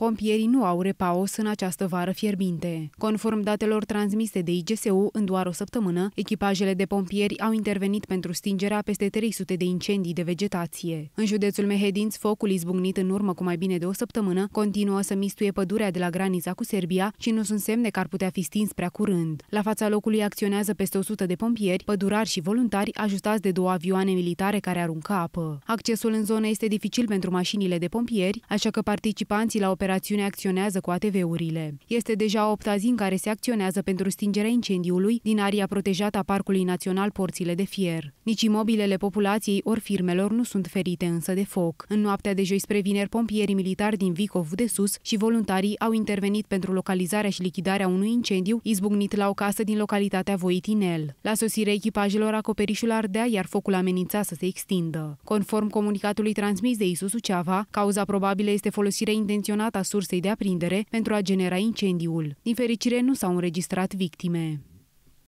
Pompierii nu au repaos în această vară fierbinte. Conform datelor transmise de IGSU, în doar o săptămână, echipajele de pompieri au intervenit pentru stingerea peste 300 de incendii de vegetație. În județul Mehedinț, focul izbucnit în urmă cu mai bine de o săptămână continuă să mistuie pădurea de la granița cu Serbia și nu sunt semne că ar putea fi stins prea curând. La fața locului acționează peste 100 de pompieri, pădurari și voluntari ajustați de două avioane militare care aruncă apă. Accesul în zonă este dificil pentru mașinile de pompieri, așa că participanții la operație operațiune acționează cu ATV-urile. Este deja opta zi în care se acționează pentru stingerea incendiului din aria protejată a Parcului Național Porțile de Fier. Nici imobilele populației ori firmelor nu sunt ferite însă de foc. În noaptea de joi spre vineri, pompierii militari din Vicov de Sus și voluntarii au intervenit pentru localizarea și lichidarea unui incendiu izbucnit la o casă din localitatea Voitinel. La sosirea echipajelor, acoperișul ardea, iar focul amenința să se extindă. Conform comunicatului transmis de Isus Suceava, cauza probabilă este folosirea intenționată sursa sursei de aprindere pentru a genera incendiul. Din fericire, nu s-au înregistrat victime.